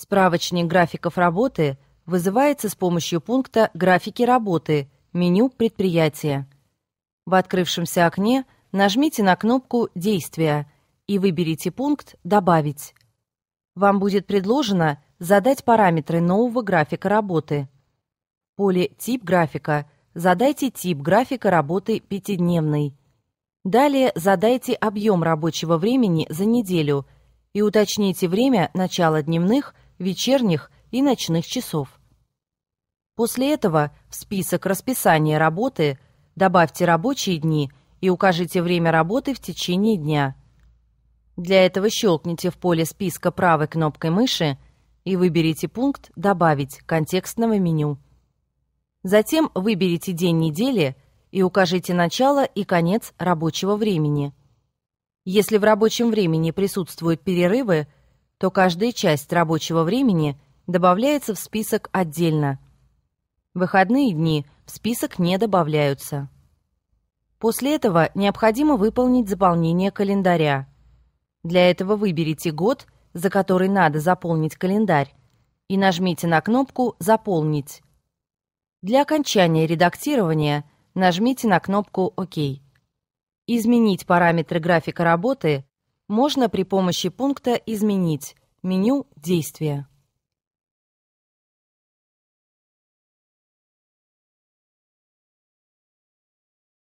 Справочник графиков работы вызывается с помощью пункта «Графики работы» меню предприятия. В открывшемся окне нажмите на кнопку «Действия» и выберите пункт «Добавить». Вам будет предложено задать параметры нового графика работы. В поле «Тип графика» задайте тип графика работы пятидневный. Далее задайте объем рабочего времени за неделю и уточните время начала дневных – вечерних и ночных часов. После этого в список расписания работы добавьте рабочие дни и укажите время работы в течение дня. Для этого щелкните в поле списка правой кнопкой мыши и выберите пункт «Добавить» контекстного меню. Затем выберите день недели и укажите начало и конец рабочего времени. Если в рабочем времени присутствуют перерывы – то каждая часть рабочего времени добавляется в список отдельно. Выходные дни в список не добавляются. После этого необходимо выполнить заполнение календаря. Для этого выберите год, за который надо заполнить календарь, и нажмите на кнопку «Заполнить». Для окончания редактирования нажмите на кнопку «Ок». Изменить параметры графика работы можно при помощи пункта «Изменить» меню «Действия».